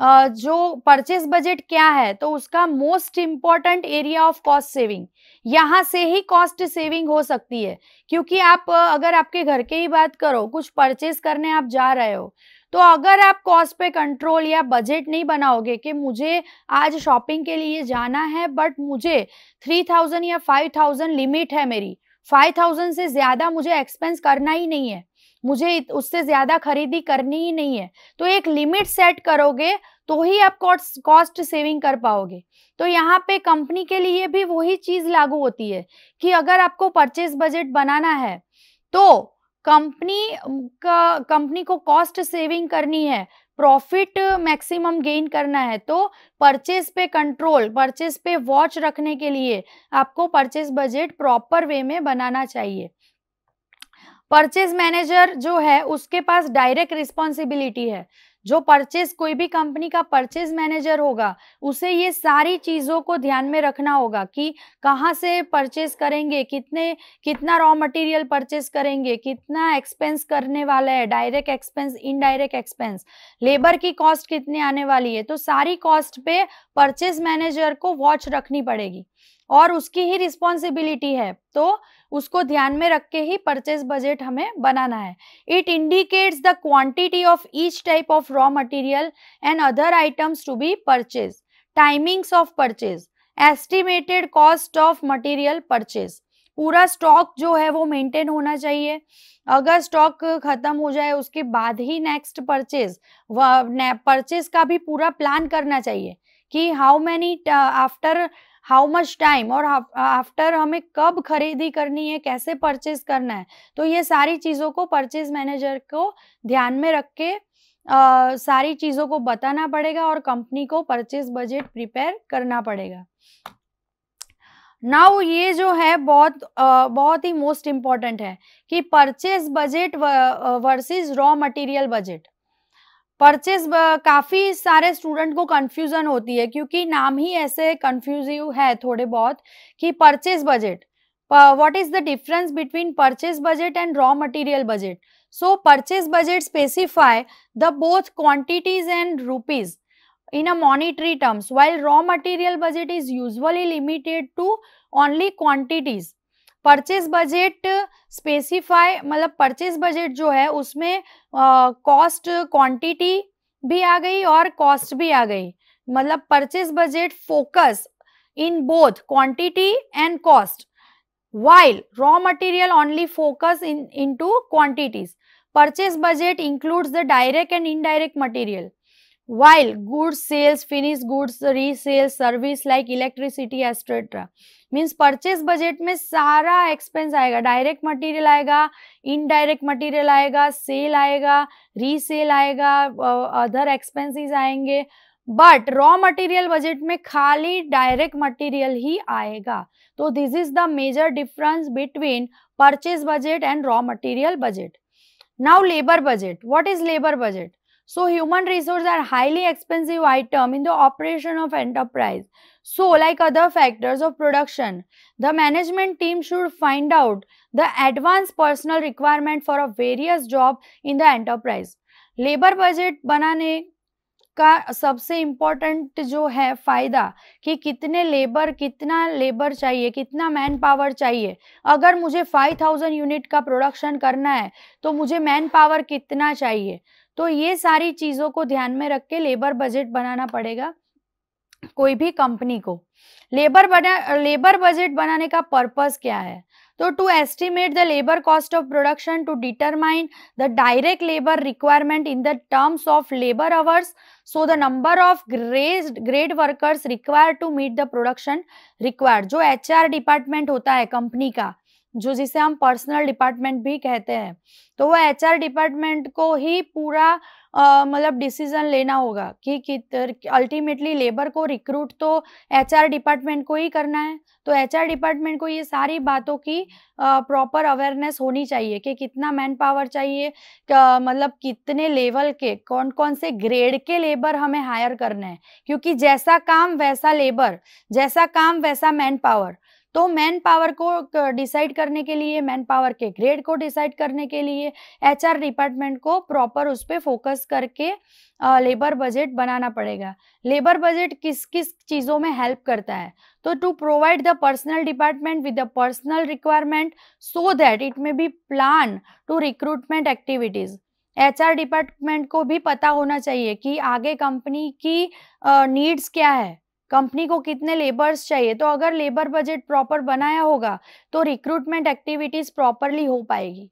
जो परचेस बजट क्या है तो उसका most important area of cost saving यहाँ से ही कॉस्ट सेविंग हो सकती है क्योंकि आप अगर आपके घर के ही बात करो कुछ परचेस करने आप जा रहे हो तो अगर आप कॉस्ट पे कंट्रोल या बजट नहीं बनाओगे कि मुझे आज शॉपिंग के लिए जाना है बट मुझे थ्री थाउजेंड या फाइव थाउजेंड लिमिट है मेरी फाइव थाउजेंड से ज़्यादा मुझे एक्सपेंस करना ही नहीं है मुझे उससे ज्यादा खरीदी करनी ही नहीं है तो एक लिमिट सेट करोगे तो ही आप कॉस्ट सेविंग कर पाओगे तो यहाँ पे कंपनी के लिए भी वही चीज लागू होती है कि अगर आपको परचेज बजट बनाना है तो कंपनी का कंपनी को कॉस्ट सेविंग करनी है प्रॉफिट मैक्सिमम गेन करना है तो परचेज पे कंट्रोल परचेज पे वॉच रखने के लिए आपको परचेज बजट प्रॉपर वे में बनाना चाहिए परचेज मैनेजर जो है उसके पास डायरेक्ट रिस्पॉन्सिबिलिटी है जो परचेज कोई भी कंपनी का परचेज मैनेजर होगा उसे ये सारी चीज़ों को ध्यान में रखना होगा कि कहाँ से परचेज करेंगे कितने कितना रॉ मटेरियल परचेज करेंगे कितना एक्सपेंस करने वाला है direct expense indirect expense labour की कॉस्ट कितने आने वाली है तो सारी कॉस्ट पे परचेज मैनेजर को वॉच रखनी पड़ेगी और उसकी ही रिस्पॉन्सिबिलिटी है तो उसको ध्यान में रख के ही परचेज बजट हमें बनाना है it indicates the quantity of each type of raw material and other items to be purchase timings of purchase estimated cost of material purchase पूरा स्टॉक जो है वो मेंटेन होना चाहिए अगर स्टॉक खत्म हो जाए उसके बाद ही नेक्स्ट परचेज परचेज का भी पूरा प्लान करना चाहिए कि how many after how much time और आफ्टर हमें कब खरीदी करनी है कैसे परचेज करना है तो ये सारी चीज़ों को परचेज मैनेजर को ध्यान में रख के आ, सारी चीज़ों को बताना पड़ेगा और कंपनी को परचेज बजट प्रिपेयर करना पड़ेगा नाउ ये जो है बहुत आ, बहुत ही मोस्ट इम्पॉर्टेंट है कि purchase budget versus raw material budget purchase uh, काफ़ी सारे स्टूडेंट को कंफ्यूजन होती है क्योंकि नाम ही ऐसे कंफ्यूजिव है थोड़े बहुत कि purchase budget what is the difference between purchase budget and raw material budget so purchase budget specify the both quantities and rupees in a monetary terms while raw material budget is usually limited to only quantities purchase budget specify मतलब परचेज बजट जो है उसमें कॉस्ट uh, क्वांटिटी भी आ गई और कॉस्ट भी आ गई मतलब purchase budget focus in both quantity and cost while raw material only focus in into quantities purchase budget includes the direct and indirect material while good sales finish goods resale service like electricity etcetera means purchase budget में सारा एक्सपेंस आएगा डायरेक्ट मटीरियल आएगा इनडायरेक्ट मटीरियल आएगा सेल आएगा रीसेल आएगा अदर एक्सपेंसेस आएंगे बट रॉ मटीरियल बजट में खाली डायरेक्ट मटीरियल ही आएगा तो this is the major difference between purchase budget and raw material budget now labour budget what is labour budget So human resources are highly expensive item in the operation of enterprise. So like other factors of production, the management team should find out the advanced personal requirement for a various job in the enterprise. labor budget banane का सबसे इम्पोर्टेंट जो है फ़ायदा कि कितने लेबर कितना लेबर चाहिए कितना मैन पावर चाहिए अगर मुझे 5000 यूनिट का प्रोडक्शन करना है तो मुझे मैन पावर कितना चाहिए तो ये सारी चीज़ों को ध्यान में रख के लेबर बजट बनाना पड़ेगा कोई भी कंपनी को लेबर बना लेबर बजट बनाने का पर्पस क्या है तो to estimate the labour cost of production to determine the direct labour requirement in the terms of labour hours so the number of grades grade workers require to meet the production required जो एचआर डिपार्टमेंट होता है कंपनी का जो जिसे हम पर्सनल डिपार्टमेंट भी कहते हैं तो वो एचआर डिपार्टमेंट को ही पूरा मतलब डिसीजन लेना होगा कि अल्टीमेटली लेबर को रिक्रूट तो एचआर डिपार्टमेंट को ही करना है तो एचआर डिपार्टमेंट को ये सारी बातों की प्रॉपर अवेयरनेस होनी चाहिए कि कितना मैन पावर चाहिए मतलब कितने लेवल के कौन कौन से ग्रेड के लेबर हमें हायर करने हैं क्योंकि जैसा काम वैसा लेबर जैसा काम वैसा मैन पावर तो मैन पावर को डिसाइड करने के लिए मैन पावर के ग्रेड को डिसाइड करने के लिए एचआर डिपार्टमेंट को प्रॉपर उस पर फोकस करके लेबर बजट बनाना पड़ेगा लेबर बजट किस किस चीज़ों में हेल्प करता है तो to provide the personnel department with the personnel requirement so that it may be plan to recruitment activities HR department को भी पता होना चाहिए कि आगे कंपनी की नीड्स uh, क्या है कंपनी को कितने लेबर्स चाहिए तो अगर लेबर बजट प्रॉपर बनाया होगा तो रिक्रूटमेंट एक्टिविटीज प्रॉपरली हो पाएगी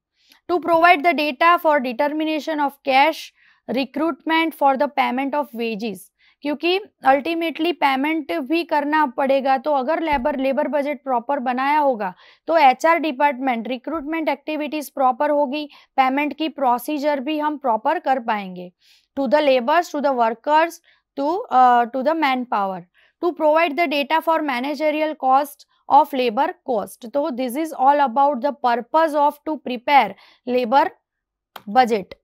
to provide the data for determination of cash recruitment for the payment of wages क्योंकि अल्टीमेटली पेमेंट भी करना पड़ेगा तो अगर लेबर लेबर बजट प्रॉपर बनाया होगा तो HR department recruitment activities proper होगी पेमेंट की प्रोसीजर भी हम प्रॉपर कर पाएंगे to the labours to the workers to to the man power to provide the data for managerial cost of labor cost. So, this is all about the purpose of to prepare labor budget.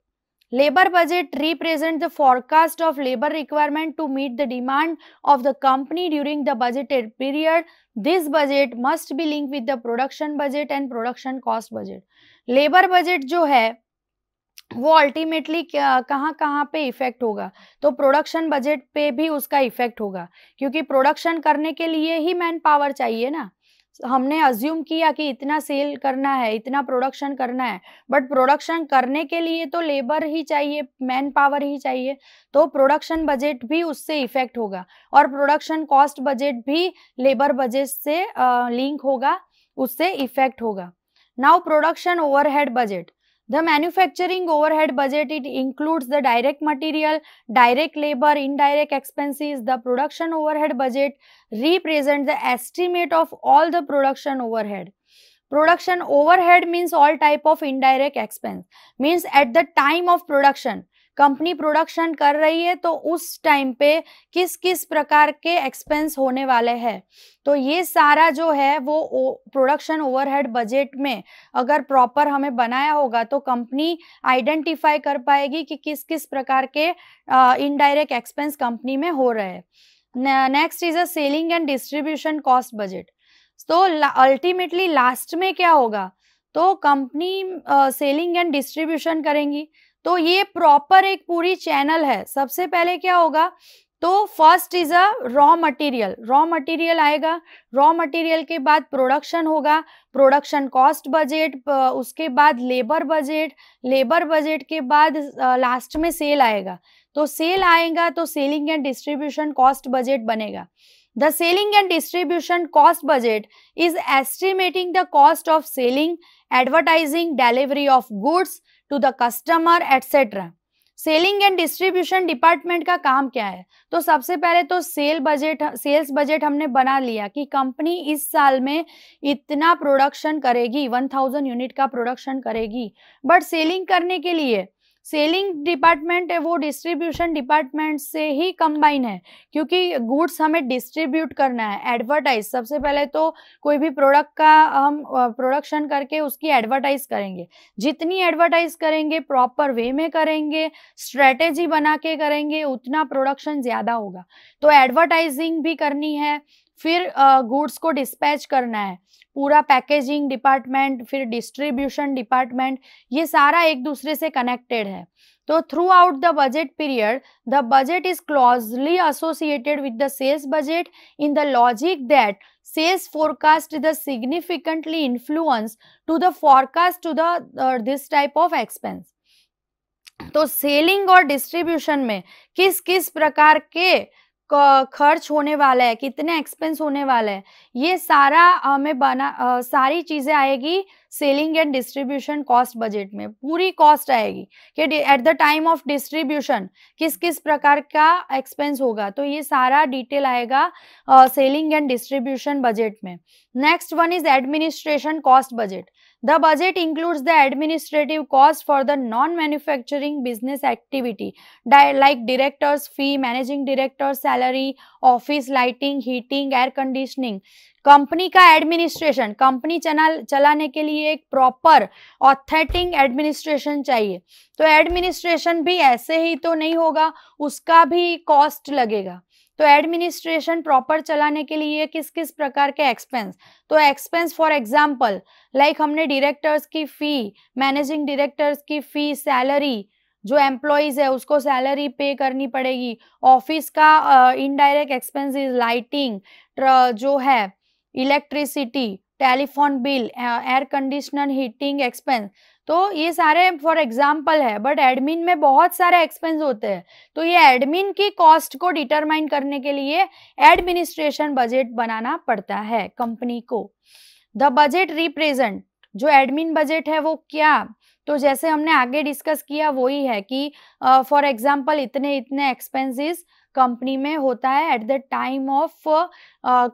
Labor budget represents the forecast of labor requirement to meet the demand of the company during the budgeted period. This budget must be linked with the production budget and production cost budget. Labor budget जो है वो अल्टीमेटली कहाँ कहाँ पे इफेक्ट होगा तो प्रोडक्शन बजट पे भी उसका इफेक्ट होगा क्योंकि प्रोडक्शन करने के लिए ही मैन पावर चाहिए ना हमने अज्यूम किया कि इतना सेल करना है इतना प्रोडक्शन करना है बट प्रोडक्शन करने के लिए तो लेबर ही चाहिए मैन पावर ही चाहिए तो प्रोडक्शन बजट भी उससे इफेक्ट होगा और प्रोडक्शन कॉस्ट बजट भी लेबर बजट से लिंक होगा उससे इफेक्ट होगा now production overhead budget The manufacturing overhead budget, it includes the direct material, direct labor, indirect expenses. The production overhead budget represents the estimate of all the production overhead. Production overhead means all type of indirect expense, means at the time of production, company production कर रही है तो उस टाइम पे किस किस प्रकार के एक्सपेंस होने वाले हैं तो ये सारा जो है वो प्रोडक्शन ओवरहेड बजट में अगर प्रॉपर हमें बनाया होगा तो कंपनी आइडेंटिफाई कर पाएगी कि किस किस प्रकार के इनडायरेक्ट एक्सपेंस कंपनी में हो रहे हैं next is a selling and distribution cost budget तो अल्टीमेटली लास्ट में क्या होगा तो कंपनी सेलिंग एंड डिस्ट्रीब्यूशन करेंगी तो ये प्रॉपर एक पूरी चैनल है सबसे पहले क्या होगा तो first is a raw material raw material आएगा रॉ मटेरियल के बाद प्रोडक्शन होगा प्रोडक्शन कॉस्ट बजट उसके बाद लेबर बजट लेबर बजट के बाद लास्ट में सेल आएगा तो सेल आएगा तो selling and distribution cost budget बनेगा the selling and distribution cost budget is estimating the cost of selling advertising delivery of goods to the customer etcetera selling and distribution department का काम क्या है तो सबसे पहले तो सेल बजट सेल्स बजट हमने बना लिया कि कंपनी इस साल में इतना प्रोडक्शन करेगी 1000 यूनिट का प्रोडक्शन करेगी बट सेलिंग करने के लिए सेलिंग डिपार्टमेंट है वो डिस्ट्रीब्यूशन डिपार्टमेंट से ही कंबाइन है क्योंकि गुड्स हमें डिस्ट्रीब्यूट करना है एडवर्टाइज सबसे पहले तो कोई भी प्रोडक्ट का हम प्रोडक्शन करके उसकी एडवर्टाइज करेंगे जितनी एडवर्टाइज करेंगे प्रॉपर वे में करेंगे स्ट्रेटेजी बना के करेंगे उतना प्रोडक्शन ज़्यादा होगा तो एडवर्टाइजिंग भी करनी है फिर गुड्स को डिस्पैच करना है पूरा पैकेजिंग डिपार्टमेंट फिर डिस्ट्रीब्यूशन डिपार्टमेंट ये सारा एक दूसरे से कनेक्टेड है तो throughout the budget period the budget is closely associated with the sales budget in the logic that sales forecast the significantly influence to the forecast to the this type of expense तो सेलिंग और डिस्ट्रीब्यूशन में किस किस प्रकार के खर्च होने वाला है कितने एक्सपेंस होने वाला है ये सारा हमें बना आ, सारी चीज़ें आएगी selling and distribution cost budget में पूरी कॉस्ट आएगी कि at the time of distribution किस किस प्रकार का एक्सपेंस होगा तो ये सारा डिटेल आएगा सेलिंग एंड डिस्ट्रीब्यूशन बजट में next one is administration cost budget The budget includes the administrative cost for the non-manufacturing business activity like director's fee, managing director's salary, office lighting, heating, air conditioning. Company का एडमिनिस्ट्रेशन कंपनी चला चलाने के लिए एक प्रॉपर ऑथेटिंग एडमिनिस्ट्रेशन चाहिए तो एडमिनिस्ट्रेशन भी ऐसे ही तो नहीं होगा उसका भी कॉस्ट लगेगा तो एडमिनिस्ट्रेशन प्रॉपर चलाने के लिए किस किस प्रकार के एक्सपेंस तो एक्सपेंस फॉर एग्जाम्पल लाइक हमने डायरेक्टर्स की फ़ी मैनेजिंग डायरेक्टर्स की फ़ी सैलरी जो एम्प्लॉयज़ है उसको सैलरी पे करनी पड़ेगी ऑफिस का इनडायरेक्ट इज लाइटिंग जो है electricity telephone bill air conditioner heating expense तो ये सारे फॉर एग्जाम्पल है बट एडमिन में बहुत सारे एक्सपेंस होते हैं तो ये एडमिन की कॉस्ट को डिटरमाइन करने के लिए एडमिनिस्ट्रेशन बजट बनाना पड़ता है कंपनी को द बजट रिप्रेजेंट जो एडमिन बजट है वो क्या तो जैसे हमने आगे डिस्कस किया वही है कि फॉर uh, एग्जाम्पल इतने इतने एक्सपेंसेस कंपनी में होता है at the time of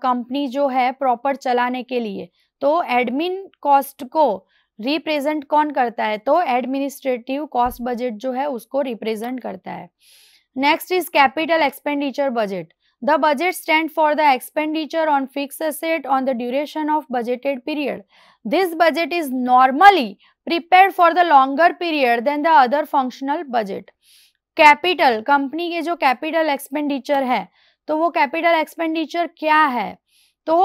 company जो है प्रॉपर चलाने के लिए तो एडमिन कॉस्ट को रिप्रेजेंट कौन करता है तो एडमिनिस्ट्रेटिव कॉस्ट बजट जो है उसको रिप्रेजेंट करता है next is capital expenditure budget the budget stand for the expenditure on fix asset on the duration of budgeted period this budget is normally prepare for the longer period than the other functional budget capital company के जो कैपिटल एक्सपेंडिचर है तो वो कैपिटल एक्सपेंडिचर क्या है तो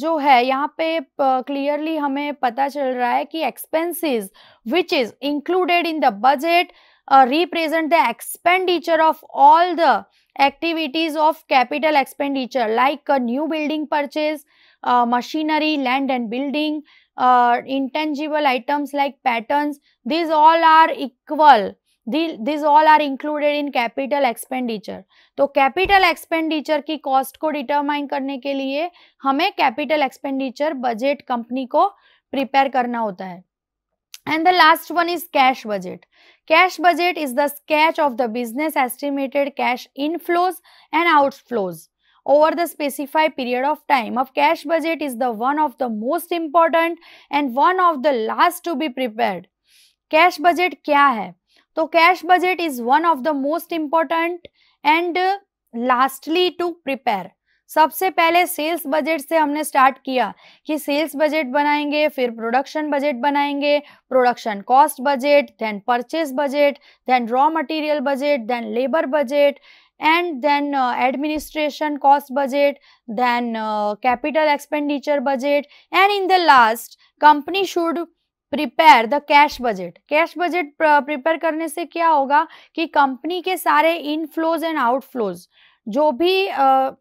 जो है यहाँ पे क्लियरली हमें पता चल रहा है कि expenses which is included in the budget represent the expenditure of all the activities of capital expenditure like new building purchase machinery land and building intangible items like pattern these all are equal this all are included in capital expenditure तो कैपिटल एक्सपेंडिचर की कॉस्ट को डिटरमाइन करने के लिए हमें कैपिटल एक्सपेंडिचर बजट कंपनी को प्रिपेयर करना होता है and the last one is cash budget cash budget is the sketch of the business estimated cash inflows and outflows over the specified period of time of cash budget is the one of the most important and one of the last to be prepare cash budget क्या है तो cash budget is one of the most important and lastly to prepare सबसे पहले सेल्स बजट से हमने स्टार्ट किया कि सेल्स बजट बनाएंगे फिर प्रोडक्शन बजट बनाएंगे production cost budget then purchase budget then raw material budget then labour budget and then administration cost budget then capital expenditure budget and in the last company should prepare the cash budget cash budget prepare करने से क्या होगा कि कंपनी के सारे इनफ्लोज एंड आउटफ्लोज जो भी uh,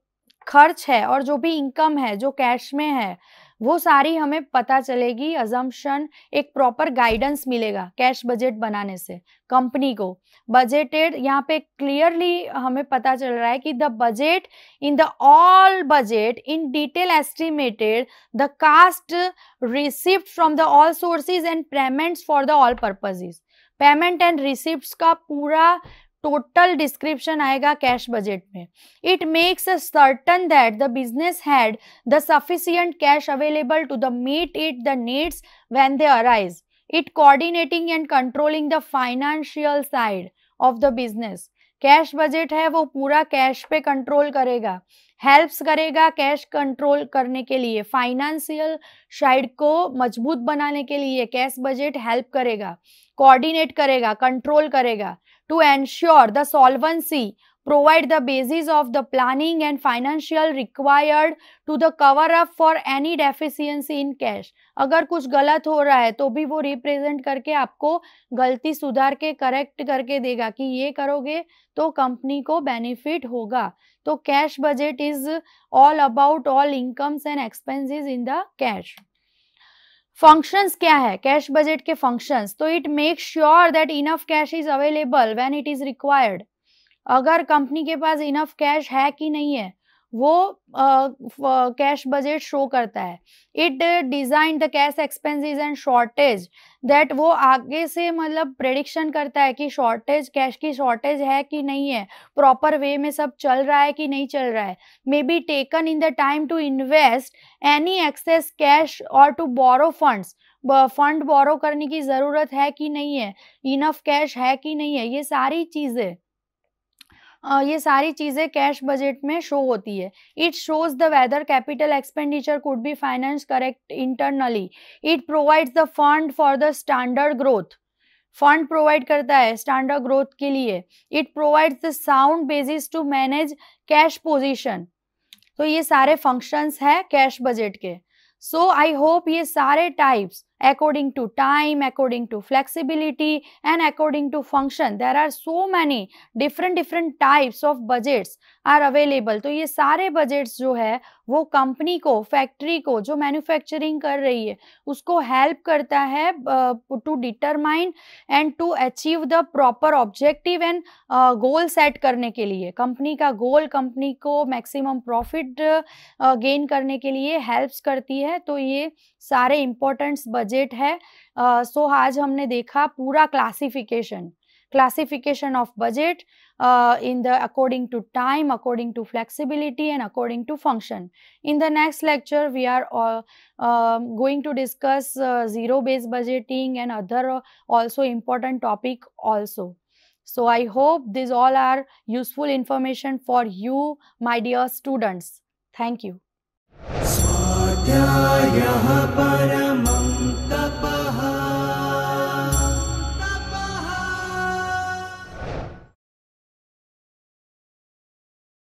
खर्च है और जो भी इनकम है जो कैश में है वो सारी हमें पता चलेगी अजम्पन एक प्रॉपर गाइडेंस मिलेगा कैश बजट बनाने से कंपनी को बजेटेड यहाँ पे क्लियरली हमें पता चल रहा है कि the budget in the all budget in detail estimated the cost receipt from the all sources and payments for the all purposes payment and receipt का पूरा टोटल डिस्क्रिप्शन आएगा कैश बजट में it makes a certain that the business had the sufficient cash available to the meet it the needs when they arise it coordinating and controlling the financial side of the business cash budget है वो पूरा कैश पे कंट्रोल करेगा हेल्प्स करेगा कैश कंट्रोल करने के लिए फाइनेंशियल साइड को मजबूत बनाने के लिए कैश बजट हेल्प करेगा कोऑर्डिनेट करेगा कंट्रोल करेगा to ensure the solvency provide the basis of the planning and financial required to the cover up for any deficiency in cash अगर कुछ गलत हो रहा है तो भी वो रिप्रेजेंट करके आपको गलती सुधार के करेक्ट करके देगा कि ये करोगे तो कंपनी को बेनिफिट होगा तो cash budget is all about all incomes and expenses in the cash functions क्या है कैश बजट के फंक्शंस तो it make sure that enough cash is available when it is required अगर कंपनी के पास इनफ कैश है कि नहीं है वो कैश बजट शो करता है it design the cash expenses and shortage that वो आगे से मतलब प्रेडिक्शन करता है कि शॉर्टेज कैश की शॉर्टेज है कि नहीं है प्रॉपर वे में सब चल रहा है कि नहीं चल रहा है may be taken in the time to invest any excess cash और to borrow funds fund borrow करने की ज़रूरत है कि नहीं है इनफ कैश है कि नहीं है ये सारी चीज़ें ये सारी चीज़ें कैश बजट में शो होती है it shows the whether capital expenditure could be finance correct internally it provides the fund for the standard growth fund provide करता है स्टैंडर्ड ग्रोथ के लिए it provides the sound basis to manage cash position तो ये सारे फंक्शंस है कैश बजट के सो आई होप ये सारे types according to time, according to flexibility and according to function. There are so many different different types of budgets are available. to ye sare budgets jo hai वो कंपनी को फैक्ट्री को जो मैन्युफैक्चरिंग कर रही है उसको हेल्प करता है to determine and to achieve the proper objective and goal set करने के लिए कंपनी का गोल कंपनी को मैक्सिमम प्रॉफिट गेन करने के लिए हेल्प्स करती है तो ये सारे इम्पोर्टेंट्स बजट है सो uh, so आज हमने देखा पूरा classification classification of budget uh, in the according to time, according to flexibility and according to function. In the next lecture, we are uh, um, going to discuss uh, zero-based budgeting and other uh, also important topic also. So, I hope these all are useful information for you, my dear students. Thank you.